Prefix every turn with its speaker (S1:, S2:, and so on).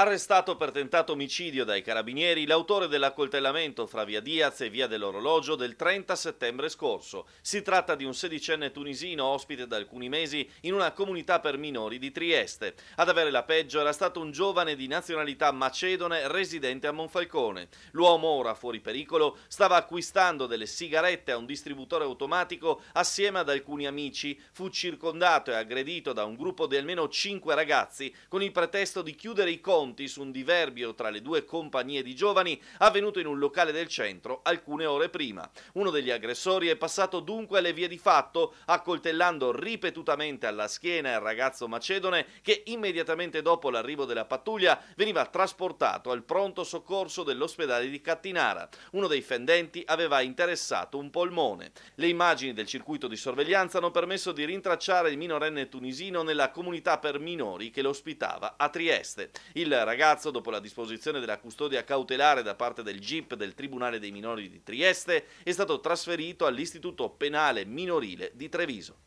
S1: Arrestato per tentato omicidio dai carabinieri, l'autore dell'accoltellamento fra Via Diaz e Via dell'Orologio del 30 settembre scorso. Si tratta di un sedicenne tunisino ospite da alcuni mesi in una comunità per minori di Trieste. Ad avere la peggio era stato un giovane di nazionalità macedone residente a Monfalcone. L'uomo, ora fuori pericolo, stava acquistando delle sigarette a un distributore automatico assieme ad alcuni amici. Fu circondato e aggredito da un gruppo di almeno 5 ragazzi con il pretesto di chiudere i conti pronti su un diverbio tra le due compagnie di giovani avvenuto in un locale del centro alcune ore prima. Uno degli aggressori è passato dunque alle vie di fatto, accoltellando ripetutamente alla schiena il ragazzo macedone che immediatamente dopo l'arrivo della pattuglia veniva trasportato al pronto soccorso dell'ospedale di Cattinara. Uno dei fendenti aveva interessato un polmone. Le immagini del circuito di sorveglianza hanno permesso di rintracciare il minorenne tunisino nella comunità per minori che lo ospitava a Trieste. Il ragazzo, dopo la disposizione della custodia cautelare da parte del GIP del Tribunale dei Minori di Trieste, è stato trasferito all'Istituto Penale Minorile di Treviso.